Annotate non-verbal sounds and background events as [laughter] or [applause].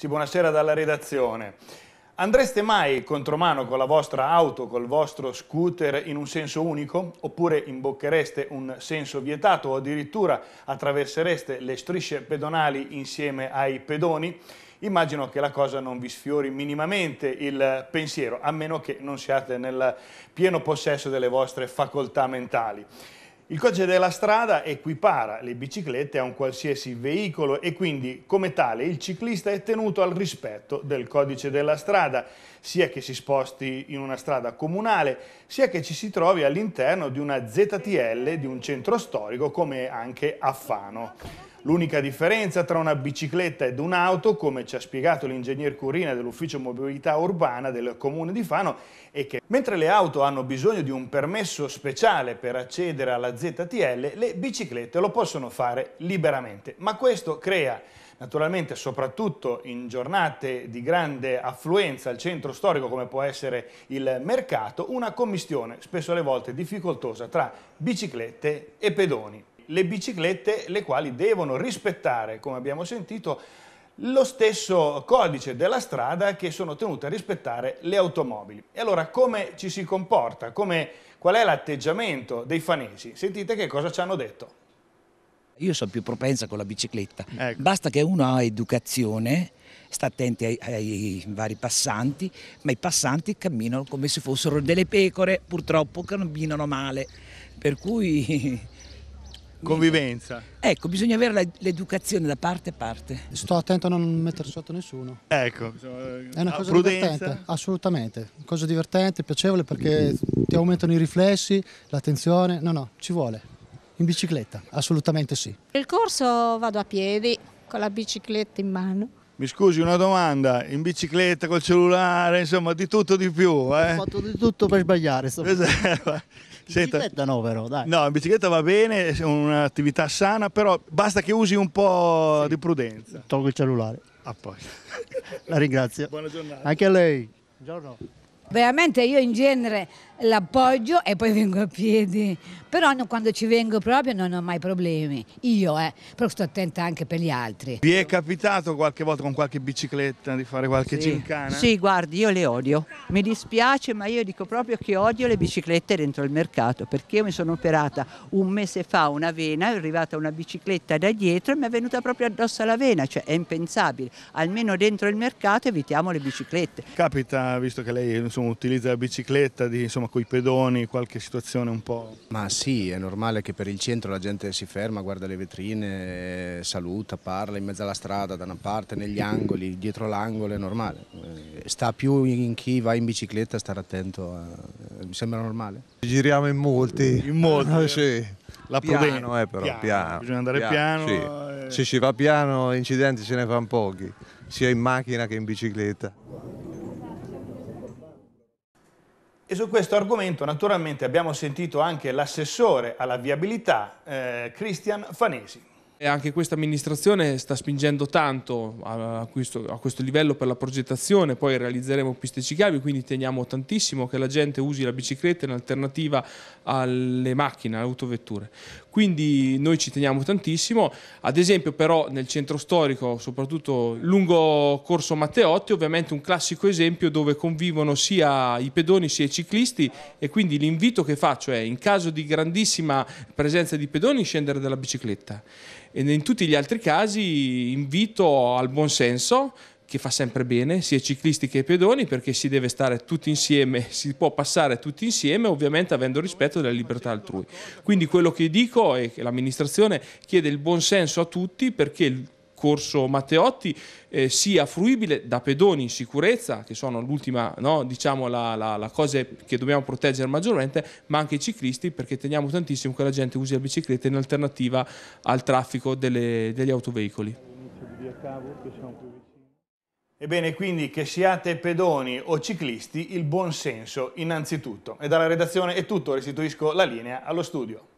Sì, buonasera dalla redazione. Andreste mai contromano con la vostra auto, col vostro scooter in un senso unico? Oppure imbocchereste un senso vietato o addirittura attraversereste le strisce pedonali insieme ai pedoni? immagino che la cosa non vi sfiori minimamente il pensiero, a meno che non siate nel pieno possesso delle vostre facoltà mentali. Il codice della strada equipara le biciclette a un qualsiasi veicolo e quindi come tale il ciclista è tenuto al rispetto del codice della strada, sia che si sposti in una strada comunale, sia che ci si trovi all'interno di una ZTL di un centro storico come anche a Fano. L'unica differenza tra una bicicletta ed un'auto, come ci ha spiegato l'ingegner Curina dell'Ufficio Mobilità Urbana del Comune di Fano, è che mentre le auto hanno bisogno di un permesso speciale per accedere alla ZTL, le biciclette lo possono fare liberamente. Ma questo crea naturalmente soprattutto in giornate di grande affluenza al centro storico come può essere il mercato, una commistione spesso alle volte difficoltosa tra biciclette e pedoni le biciclette le quali devono rispettare, come abbiamo sentito, lo stesso codice della strada che sono tenute a rispettare le automobili. E allora come ci si comporta? Come, qual è l'atteggiamento dei fanesi? Sentite che cosa ci hanno detto. Io sono più propensa con la bicicletta, ecco. basta che uno ha educazione, sta attenti ai, ai, vari passanti, ma i passanti camminano come se fossero delle pecore, purtroppo camminano male, per cui Convivenza. Ecco, bisogna avere l'educazione da parte a parte. Sto attento a non mettere sotto nessuno. Ecco, è una ah, cosa prudenza. divertente, assolutamente. Una cosa divertente, piacevole perché ti aumentano i riflessi, l'attenzione. No, no, ci vuole. In bicicletta, assolutamente sì. il corso vado a piedi con la bicicletta in mano mi scusi una domanda, in bicicletta, col cellulare, insomma di tutto di più. Eh? Ho fatto di tutto per sbagliare. Sto [laughs] esatto. Senta, bicicletta no però, dai. No, in bicicletta va bene, è un'attività sana, però basta che usi un po' sì. di prudenza. Tolgo il cellulare. A poi. La ringrazio. Buona giornata. Anche a lei. Buongiorno. Veramente io in genere l'appoggio e poi vengo a piedi. Però non, quando ci vengo proprio non ho mai problemi. Io, eh, però sto attenta anche per gli altri. Vi è capitato qualche volta con qualche bicicletta di fare qualche sì. gincana? Sì, guardi, io le odio. Mi dispiace, ma io dico proprio che odio le biciclette dentro il mercato, perché io mi sono operata un mese fa una vena, è arrivata una bicicletta da dietro e mi è venuta proprio addosso alla vena, cioè è impensabile. Almeno dentro il mercato evitiamo le biciclette. Capita, visto che lei insomma, utilizza la bicicletta, di insomma, con i pedoni, qualche situazione un po'. Ma sì, è normale che per il centro la gente si ferma, guarda le vetrine, saluta, parla in mezzo alla strada, da una parte, negli angoli, dietro l'angolo, è normale. Eh, sta più in chi va in bicicletta stare attento, a... Eh, mi sembra normale. Giriamo in molti. In molti? [laughs] sì. La piano, eh, però, piano. piano. Bisogna andare piano. piano sì. eh... Se si va piano incidenti se ne fanno pochi, sia in macchina che in bicicletta. E su questo argomento naturalmente abbiamo sentito anche l'assessore alla viabilità, eh, Cristian Fanesi. E anche questa amministrazione sta spingendo tanto a questo, a questo, livello per la progettazione, poi realizzeremo piste ciclabili, quindi teniamo tantissimo che la gente usi la bicicletta in alternativa alle macchine, alle autovetture quindi noi ci teniamo tantissimo. Ad esempio però nel centro storico, soprattutto lungo Corso Matteotti, ovviamente un classico esempio dove convivono sia i pedoni sia i ciclisti e quindi l'invito che faccio è in caso di grandissima presenza di pedoni scendere dalla bicicletta. E in tutti gli altri casi invito al buon senso, che fa sempre bene, sia ciclisti che pedoni, perché si deve stare tutti insieme, [laughs] si può passare tutti insieme, ovviamente avendo rispetto della libertà altrui. Quindi quello che dico è che l'amministrazione chiede il buon senso a tutti perché il corso Matteotti eh, sia fruibile da pedoni in sicurezza, che sono l'ultima, no, diciamo, la, la, la, cosa che dobbiamo proteggere maggiormente, ma anche i ciclisti, perché teniamo tantissimo che la gente usi la bicicletta in alternativa al traffico delle, degli autoveicoli. Ebbene, quindi che siate pedoni o ciclisti, il buon senso innanzitutto. E dalla redazione è tutto, restituisco la linea allo studio.